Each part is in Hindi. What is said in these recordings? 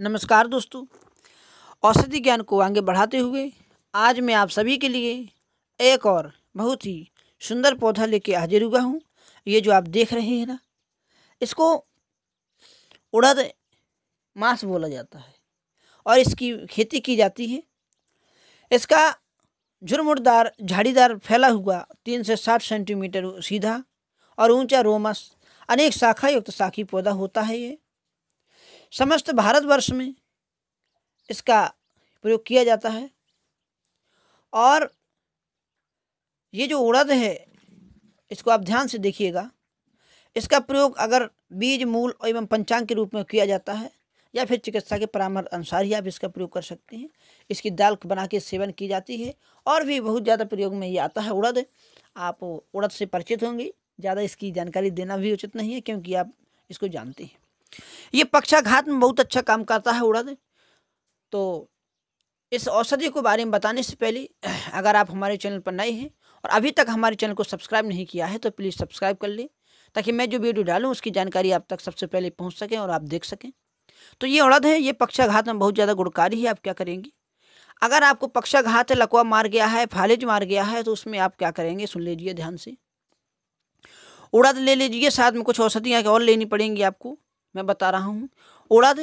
नमस्कार दोस्तों औषधि ज्ञान को आगे बढ़ाते हुए आज मैं आप सभी के लिए एक और बहुत ही सुंदर पौधा लेके हाजिर हुआ हूँ ये जो आप देख रहे हैं ना इसको उड़द मांस बोला जाता है और इसकी खेती की जाती है इसका झुरमुरदार झाड़ीदार फैला हुआ तीन से साठ सेंटीमीटर सीधा और ऊंचा रोमस अनेक शाखा युक्त शाखी पौधा होता है ये समस्त भारतवर्ष में इसका प्रयोग किया जाता है और ये जो उड़द है इसको आप ध्यान से देखिएगा इसका प्रयोग अगर बीज मूल एवं पंचांग के रूप में किया जाता है या फिर चिकित्सा के परामर्श अनुसार ही आप इसका प्रयोग कर सकते हैं इसकी दाल बना के सेवन की जाती है और भी बहुत ज़्यादा प्रयोग में ये आता है उड़द आप उड़द से परिचित होंगे ज़्यादा इसकी जानकारी देना भी उचित नहीं है क्योंकि आप इसको जानते हैं ये पक्षाघात में बहुत अच्छा काम करता है उड़द तो इस औषधि को बारे में बताने से पहले अगर आप हमारे चैनल पर नए हैं और अभी तक हमारे चैनल को सब्सक्राइब नहीं किया है तो प्लीज़ सब्सक्राइब कर लें ताकि मैं जो वीडियो डालूँ उसकी जानकारी आप तक सबसे पहले पहुँच सकें और आप देख सकें तो ये उड़द है ये पक्षाघात में बहुत ज़्यादा गुड़कारी है आप क्या करेंगे अगर आपको पक्षाघात लकवा मार गया है फालिज मार गया है तो उसमें आप क्या करेंगे सुन लीजिए ध्यान से उड़द ले लीजिए साथ में कुछ औषधियाँ और लेनी पड़ेंगी आपको मैं बता रहा हूँ उड़द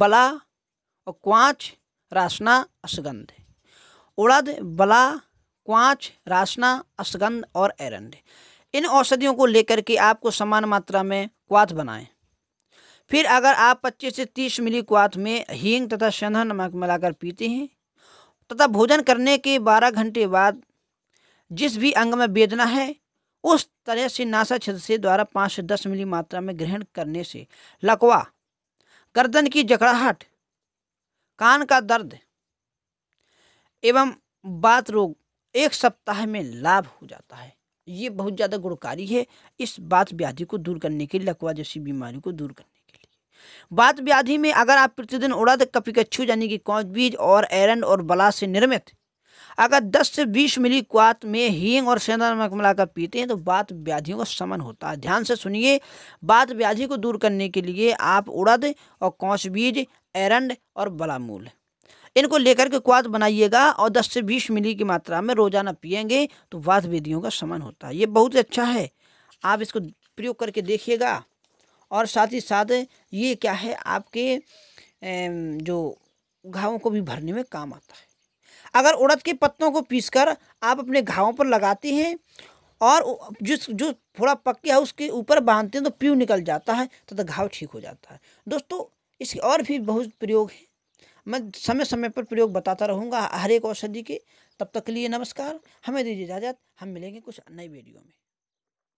बला और क्वाँच रासना असगंध उड़द बला क्वाँच रासना असगंध और एरंड इन औषधियों को लेकर के आपको समान मात्रा में क्वाथ बनाएं फिर अगर आप 25 से 30 मिली क्वाथ में हींग तथा शनह नमक मिलाकर पीते हैं तथा भोजन करने के 12 घंटे बाद जिस भी अंग में वेदना है उस तरह से नासा छिदसे द्वारा पाँच से दस मिली मात्रा में ग्रहण करने से लकवा गर्दन की जकड़ाहट कान का दर्द एवं बात रोग एक सप्ताह में लाभ हो जाता है ये बहुत ज़्यादा गुणकारी है इस बात व्याधि को दूर करने के लिए लकवा जैसी बीमारी को दूर करने के लिए बात व्याधि में अगर आप प्रतिदिन उड़द कच्छू यानी कि कौच बीज और एरन और बला से निर्मित अगर 10 से 20 मिली क्वात में हींग और सेंधा नमक मिलाकर पीते हैं तो बात व्याधियों का समन होता है ध्यान से सुनिए बात व्याधि को दूर करने के लिए आप उड़द और कौच बीज एरंड और बलामूल इनको लेकर के क्वात बनाइएगा और 10 से 20 मिली की मात्रा में रोजाना पियेंगे तो वात व्याधियों का समन होता है ये बहुत अच्छा है आप इसको प्रयोग करके देखिएगा और साथ ही साथ ये क्या है आपके जो घावों को भी भरने में काम आता है अगर उड़द के पत्तों को पीसकर आप अपने घावों पर लगाते हैं और जिस जो थोड़ा पक गया उसके ऊपर बांधते हैं तो प्यू निकल जाता है तो, तो घाव ठीक हो जाता है दोस्तों इसके और भी बहुत प्रयोग हैं मैं समय समय पर प्रयोग बताता रहूँगा हर एक औषधि के तब तक के लिए नमस्कार हमें दीजिए इजाज़त हम मिलेंगे कुछ नई वीडियो में